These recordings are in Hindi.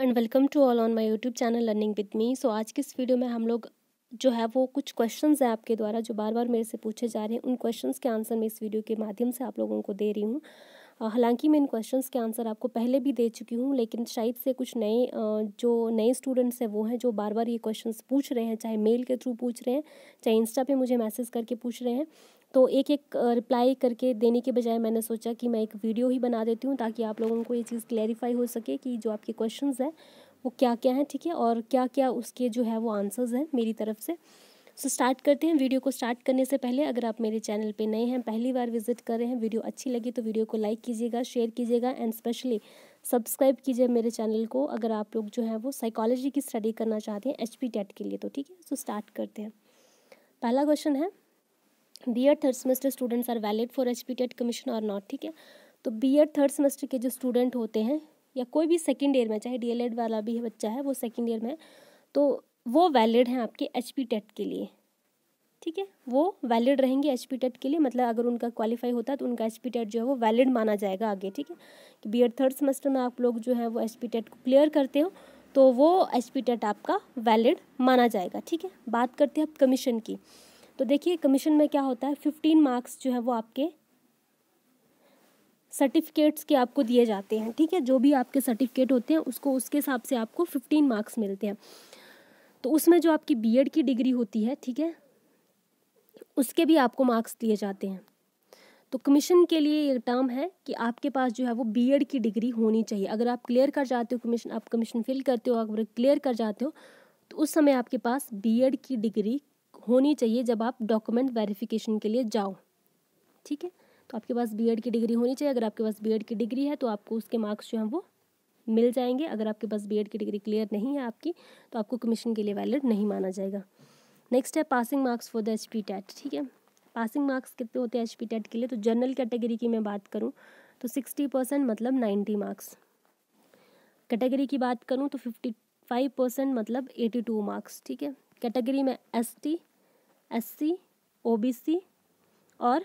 and welcome to all on my YouTube channel learning with me so आज की इस वीडियो में हम लोग जो है वो कुछ क्वेश्चंस हैं आपके द्वारा जो बार बार मेरे से पूछे जा रहे हैं उन क्वेश्चंस के आंसर मैं इस वीडियो के माध्यम से आप लोगों को दे रही हूँ हालांकि मैं इन क्वेश्चंस के आंसर आपको पहले भी दे चुकी हूँ लेकिन शायद से कुछ नए जो नए स्टूडेंट्स हैं वो हैं जो बार बार ये क्वेश्चंस पूछ रहे हैं चाहे मेल के थ्रू पूछ रहे हैं चाहे इंस्टा पे मुझे मैसेज करके पूछ रहे हैं तो एक एक रिप्लाई करके देने के बजाय मैंने सोचा कि मैं एक वीडियो ही बना देती हूँ ताकि आप लोगों को ये चीज़ क्लैरिफाई हो सके कि जो आपके क्वेश्चन हैं वो क्या क्या हैं ठीक है और क्या क्या उसके जो है वो आंसर्स हैं मेरी तरफ से सो so, स्टार्ट करते हैं वीडियो को स्टार्ट करने से पहले अगर आप मेरे चैनल पे नए हैं पहली बार विजिट कर रहे हैं वीडियो अच्छी लगी तो वीडियो को लाइक कीजिएगा शेयर कीजिएगा एंड स्पेशली सब्सक्राइब कीजिए मेरे चैनल को अगर आप लोग जो है वो साइकोलॉजी की स्टडी करना चाहते हैं एच पी के लिए तो ठीक है सो स्टार्ट करते हैं पहला क्वेश्चन है B Ed third semester students are valid for H P TET commission और नॉट ठीक है तो बी एड थर्ड सेमेस्टर के जो स्टूडेंट होते हैं या कोई भी सेकेंड ईयर में चाहे डी एल एड वाला भी बच्चा है वो सेकेंड ईयर में तो वो वैलिड हैं आपके एच पी टेट के लिए ठीक है वो वैलिड रहेंगे एच पी टेट के लिए मतलब अगर उनका क्वालिफाई होता है तो उनका एच पी टेट जो है वो वैलिड माना जाएगा आगे ठीक है कि बी एड थर्ड सेमेस्टर में आप लोग जो है वो एच पी टेट को क्लियर करते हो तो वो एच पी टेट आपका वैलिड माना जाएगा ठीक है बात करते हैं अब कमीशन की तो देखिए कमीशन में क्या होता है फिफ्टीन मार्क्स जो है वो आपके सर्टिफिकेट्स के आपको दिए जाते हैं ठीक है जो भी आपके सर्टिफिकेट होते हैं उसको उसके हिसाब से आपको फिफ्टीन मार्क्स मिलते हैं तो उसमें जो आपकी बी की डिग्री होती है ठीक है उसके भी आपको मार्क्स दिए जाते हैं तो कमीशन के लिए ये टर्म है कि आपके पास जो है वो बी की डिग्री होनी चाहिए अगर आप क्लियर कर जाते हो कमीशन आप कमीशन फिल करते हो अगर क्लियर कर जाते हो तो उस समय आपके पास बी की डिग्री होनी चाहिए जब आप डॉक्यूमेंट वेरिफिकेशन के लिए जाओ ठीक है तो आपके पास बी की डिग्री होनी चाहिए अगर आपके पास बी की डिग्री है तो आपको उसके मार्क्स जो हैं वो मिल जाएंगे अगर आपके पास बी की डिग्री क्लियर नहीं है आपकी तो आपको कमीशन के लिए वैलिड नहीं माना जाएगा नेक्स्ट है passing marks for the H P TET ठीक है पासिंग मार्क्स कितने होते हैं एच पी टैट के लिए तो जनरल कैटेगरी की मैं बात करूँ तो सिक्सटी परसेंट मतलब नाइन्टी मार्क्स कैटेगरी की बात करूँ तो फिफ्टी फाइव परसेंट मतलब एटी टू मार्क्स ठीक है कैटेगरी में एस टी एससी, ओबीसी और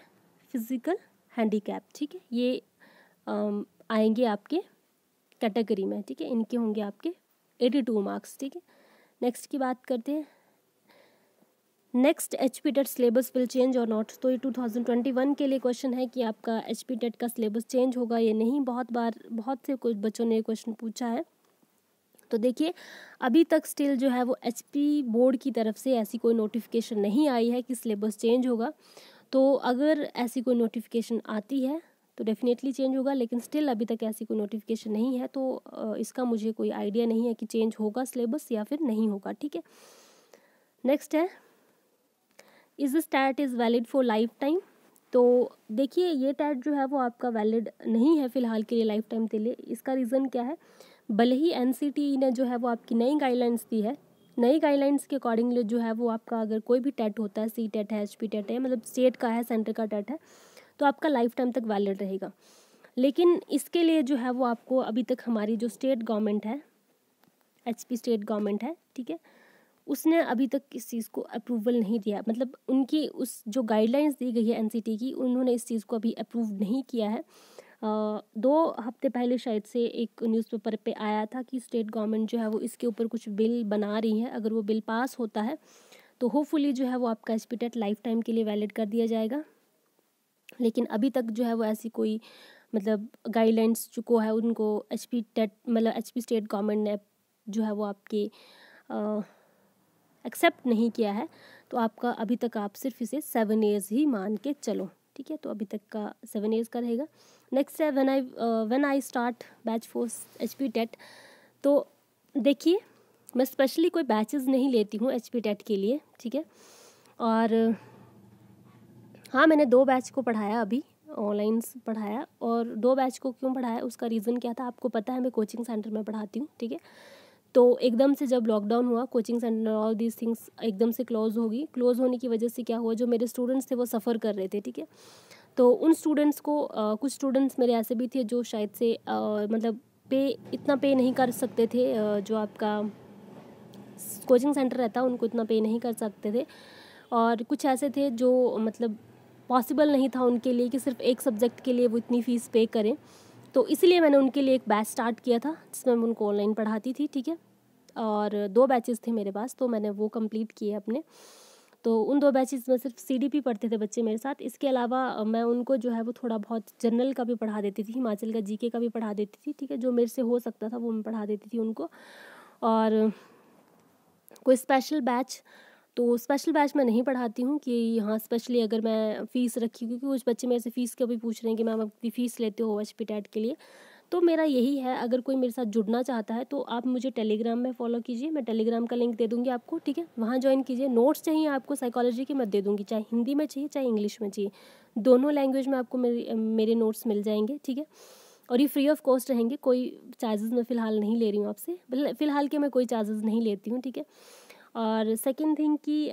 फिज़िकल हैंडीकैप ठीक है ये आएंगे आपके कैटेगरी में ठीक है इनके होंगे आपके एटी टू मार्क्स ठीक है नेक्स्ट की बात करते हैं next H P TET syllabus will change और नॉट तो ये 2021 के लिए क्वेश्चन है कि आपका एच पी टेट का सिलेबस चेंज होगा या नहीं बहुत बार बहुत से कुछ बच्चों ने ये क्वेश्चन पूछा है तो देखिए अभी तक स्टिल जो है वो एच बोर्ड की तरफ से ऐसी कोई नोटिफिकेशन नहीं आई है कि सिलेबस चेंज होगा तो अगर ऐसी कोई नोटिफिकेशन आती है तो डेफ़िनेटली चेंज होगा लेकिन स्टिल अभी तक ऐसी कोई नोटिफिकेशन नहीं है तो इसका मुझे कोई आइडिया नहीं है कि चेंज होगा सिलेबस या फिर नहीं होगा ठीक है नेक्स्ट है is this TET is valid for life time तो देखिए ये टैट जो है वो आपका वैलिड नहीं है फ़िलहाल के लिए लाइफ टाइम के लिए इसका रीज़न क्या है भले ही एन ने जो है वो आपकी नई गाइडलाइंस दी है नई गाइडलाइंस के अकॉर्डिंगली जो है वो आपका अगर कोई भी टेट होता है सी टेट है एच पी टेट है मतलब स्टेट का है सेंटर का टेट है तो आपका लाइफ टाइम तक वैलिड रहेगा लेकिन इसके लिए जो है वो आपको अभी तक हमारी जो स्टेट गवर्नमेंट है एच पी स्टेट गवर्नमेंट है ठीक है उसने अभी तक इस चीज़ को अप्रूवल नहीं दिया मतलब उनकी उस जो गाइडलाइंस दी गई है एन की उन्होंने इस चीज़ को अभी अप्रूव नहीं किया है दो हफ्ते पहले शायद से एक न्यूज़पेपर पे आया था कि स्टेट गवर्नमेंट जो है वो इसके ऊपर कुछ बिल बना रही है अगर वो बिल पास होता है तो होपफुली जो है वो आपका एसपीटेट लाइफ टाइम के लिए वैलिड कर दिया जाएगा लेकिन अभी तक जो है वो ऐसी कोई मतलब गाइडलाइंस चुको है उनको एच पी टेट मतलब एच पी स्टेट गवर्नमेंट ने जो है वो आपके एक्सेप्ट नहीं किया है तो आपका अभी तक आप सिर्फ इसे सेवन ईयर्स ही मान के चलो ठीक है तो अभी तक का सेवन ईयर्स का रहेगा नेक्स्ट है when I when I start batch for H P TET तो देखिए मैं स्पेशली कोई बैचेस नहीं लेती हूँ एच पी टेट के लिए ठीक है और हाँ मैंने दो बैच को पढ़ाया अभी ऑनलाइन पढ़ाया और दो बैच को क्यों पढ़ाया उसका रीज़न क्या था आपको पता है मैं कोचिंग सेंटर में पढ़ाती हूँ ठीक है तो एकदम से जब लॉकडाउन हुआ coaching centre all these things एकदम से क्लोज़ होगी क्लोज़ होने की वजह से क्या हुआ जो मेरे स्टूडेंट्स थे वो सफ़र कर रहे थे ठीक है तो उन स्टूडेंट्स को आ, कुछ स्टूडेंट्स मेरे ऐसे भी थे जो शायद से आ, मतलब पे इतना पे नहीं कर सकते थे आ, जो आपका कोचिंग सेंटर रहता उनको इतना पे नहीं कर सकते थे और कुछ ऐसे थे जो मतलब पॉसिबल नहीं था उनके लिए कि सिर्फ एक सब्जेक्ट के लिए वो इतनी फ़ीस पे करें तो इसलिए मैंने उनके लिए एक बैच स्टार्ट किया था जिसमें मैं उनको ऑनलाइन पढ़ाती थी ठीक है और दो बैचेस थे मेरे पास तो मैंने वो कंप्लीट किए अपने तो उन दो बैचेस में सिर्फ सी पढ़ते थे बच्चे मेरे साथ इसके अलावा मैं उनको जो है वो थोड़ा बहुत जनरल का भी पढ़ा देती थी हिमाचल का जीके का भी पढ़ा देती थी ठीक है जो मेरे से हो सकता था वो मैं पढ़ा देती थी उनको और कोई स्पेशल बैच तो स्पेशल बैच मैं नहीं पढ़ाती हूँ कि यहाँ स्पेशली अगर मैं फ़ीस रखी क्योंकि कुछ बच्चे मेरे से फ़ीस का भी पूछ रहे हैं कि मैम आप फ़ीस लेते हो एच पी टैट के लिए तो मेरा यही है अगर कोई मेरे साथ जुड़ना चाहता है तो आप मुझे टेलीग्राम में फॉलो कीजिए मैं टेलीग्राम का लिंक दे दूँगी आपको ठीक है वहाँ ज्वाइन कीजिए नोट्स चाहिए आपको साइकोलॉजी के मैं दे दूँगी चाहे हिंदी में चाहिए चाहे इंग्लिश में चाहिए दोनों लैंग्वेज में आपको मेरे मेरे नोट्स मिल जाएंगे ठीक है और ये फ्री ऑफ कॉस्ट रहेंगे कोई चार्जेस मैं फ़िलहाल नहीं ले रही हूँ आपसे फ़िलहाल के मैं कोई चार्जेस नहीं लेती हूँ ठीक है और सेकंड थिंग कि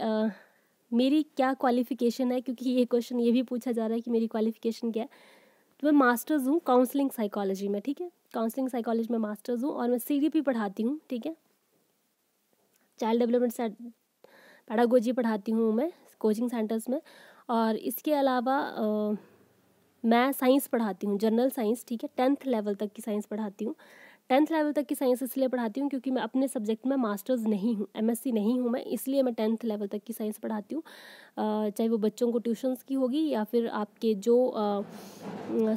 मेरी क्या क्वालिफ़िकेशन है क्योंकि ये क्वेश्चन ये भी पूछा जा रहा है कि मेरी क्वालिफ़िकेशन क्या है तो मैं मास्टर्स हूँ काउंसलिंग साइकोलॉजी में ठीक है काउंसलिंग साइकोलॉजी में मास्टर्स हूँ और मैं सी डी पढ़ाती हूँ ठीक है चाइल्ड डेवलपमेंट पैडागोजी पढ़ाती हूँ मैं कोचिंग सेंटर्स में और इसके अलावा आ, मैं साइंस पढ़ाती हूँ जनरल साइंस ठीक है टेंथ लेवल तक की साइंस पढ़ाती हूँ टेंथ लेवल तक की साइंस इसलिए पढ़ाती हूँ क्योंकि मैं अपने सब्जेक्ट में मास्टर्स नहीं हूँ एम नहीं हूँ मैं इसलिए मैं टेंथ लेवल तक की साइंस पढ़ाती हूँ चाहे वो बच्चों को ट्यूशन्स की होगी या फिर आपके जो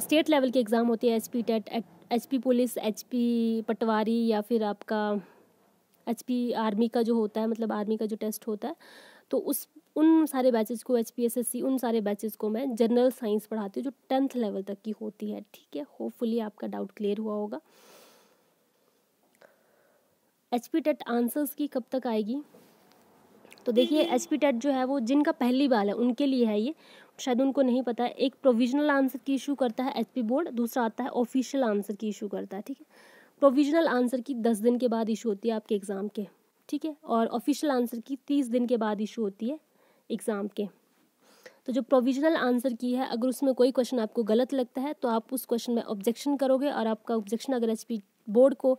स्टेट लेवल के एग्ज़ाम होते हैं H P TET H P police H P Patwari या फिर आपका एच पी आर्मी का जो होता है मतलब आर्मी का जो टेस्ट होता है तो उस उन सारे बैचेस को H P S S C उन सारे बैचेस को मैं जनरल साइंस पढ़ाती हूँ जो टेंथ लेवल तक की होती है ठीक है होपफुली आपका डाउट क्लियर हुआ होगा एच पी टेट आंसर्स की कब तक आएगी तो देखिए एच पी टेट जो है वो जिनका पहली बार है उनके लिए है ये शायद उनको नहीं पता है एक प्रोविजनल आंसर की इशू करता है एच पी बोर्ड दूसरा आता है ऑफिशियल आंसर की इशू करता है ठीक है प्रोविजनल आंसर की दस दिन के बाद इशू होती है आपके एग्ज़ाम के ठीक है और ऑफिशियल आंसर की तीस दिन के बाद इशू होती है एग्ज़ाम के तो जो प्रोविजनल आंसर की है अगर उसमें कोई क्वेश्चन आपको गलत लगता है तो आप उस क्वेश्चन में ऑब्जेक्शन करोगे और आपका ऑब्जेक्शन अगर एच पी बोर्ड को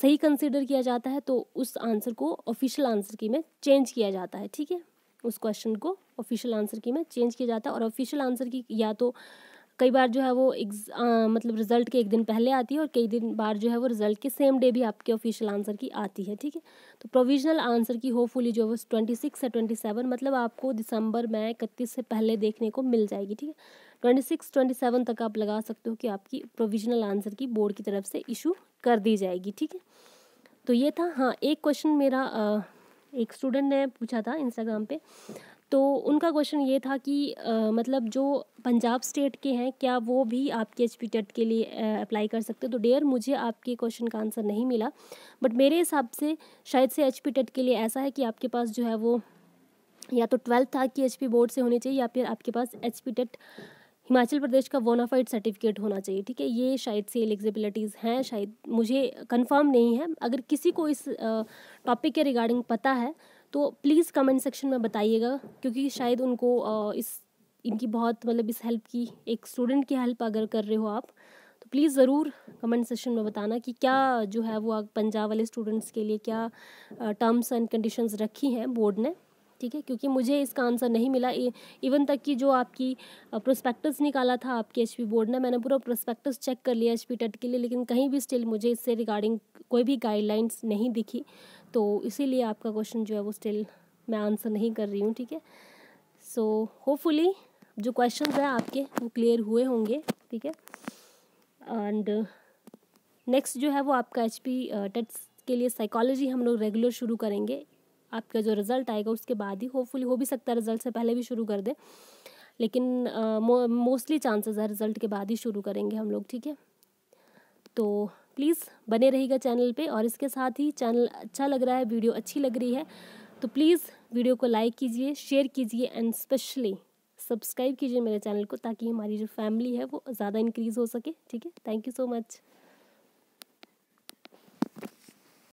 सही कंसिडर किया जाता है तो उस आंसर को ऑफिशियल आंसर की में चेंज किया जाता है ठीक है उस क्वेश्चन को ऑफिशियल आंसर की में चेंज किया जाता है और ऑफिशियल आंसर की या तो कई बार जो है वो आ, मतलब रिज़ल्ट के एक दिन पहले आती है और कई दिन बार जो है वो रिज़ल्ट के सेम डे भी आपके ऑफिशियल आंसर की आती है ठीक है तो प्रोविजनल आंसर की होपफुली जो है वो ट्वेंटी सिक्स या ट्वेंटी सेवन मतलब आपको दिसंबर में इकतीस से पहले देखने को मिल जाएगी ठीक है ट्वेंटी सिक्स ट्वेंटी सेवन तक आप लगा सकते हो कि आपकी प्रोविजनल आंसर की बोर्ड की तरफ से इशू कर दी जाएगी ठीक है तो ये था हाँ एक क्वेश्चन मेरा आ, एक स्टूडेंट ने पूछा था इंस्टाग्राम पे तो उनका क्वेश्चन ये था कि आ, मतलब जो पंजाब स्टेट के हैं क्या वो भी आपके एच पी टेट के लिए अप्लाई कर सकते तो डेयर मुझे आपके क्वेश्चन का आंसर नहीं मिला बट मेरे हिसाब से शायद से एच पी टेट के लिए ऐसा है कि आपके पास जो है वो या तो ट्वेल्थ था कि एच पी बोर्ड से होनी चाहिए या फिर आपके पास H P TET Himachal Pradesh का वोनाफाइड सर्टिफिकेट होना चाहिए ठीक है ये शायद से एलिजिबिलिटीज़ हैं शायद मुझे कंफर्म नहीं है अगर किसी को इस टॉपिक के रिगार्डिंग पता है तो प्लीज़ कमेंट सेक्शन में बताइएगा क्योंकि शायद उनको इस इनकी बहुत मतलब इस हेल्प की एक स्टूडेंट की हेल्प अगर कर रहे हो आप तो प्लीज़ ज़रूर कमेंट सेशन में बताना कि क्या जो है वो पंजाब वाले स्टूडेंट्स के लिए क्या टर्म्स एंड कंडीशंस रखी हैं बोर्ड ने ठीक है क्योंकि मुझे इसका आंसर नहीं मिला इवन तक कि जो आपकी प्रोस्पेक्टस निकाला था आपके एच बोर्ड ने मैंने पूरा प्रोस्पेक्टस चेक कर लिया एच टेट e के लिए लेकिन कहीं भी स्टिल मुझे इससे रिगार्डिंग कोई भी गाइडलाइंस नहीं दिखी तो इसीलिए आपका क्वेश्चन जो है वो स्टिल मैं आंसर नहीं कर रही हूँ ठीक है सो होपफुली जो क्वेश्चन हैं आपके वो क्लियर हुए होंगे ठीक है एंड नेक्स्ट जो है वो आपका एच पी टेट्स के लिए साइकोलॉजी हम लोग रेगुलर शुरू करेंगे आपका जो रिज़ल्ट आएगा उसके बाद ही होपफुली हो भी सकता है रिज़ल्ट से पहले भी शुरू कर दे लेकिन मोस्टली चांसेस है रिज़ल्ट के बाद ही शुरू करेंगे हम लोग ठीक है तो प्लीज़ बने रहेगा चैनल पे और इसके साथ ही चैनल अच्छा लग रहा है वीडियो अच्छी लग रही है तो प्लीज़ वीडियो को लाइक कीजिए शेयर कीजिए एंड स्पेशली सब्सक्राइब कीजिए मेरे चैनल को ताकि हमारी जो फैमिली है वो ज़्यादा इंक्रीज़ हो सके ठीक है थैंक यू सो मच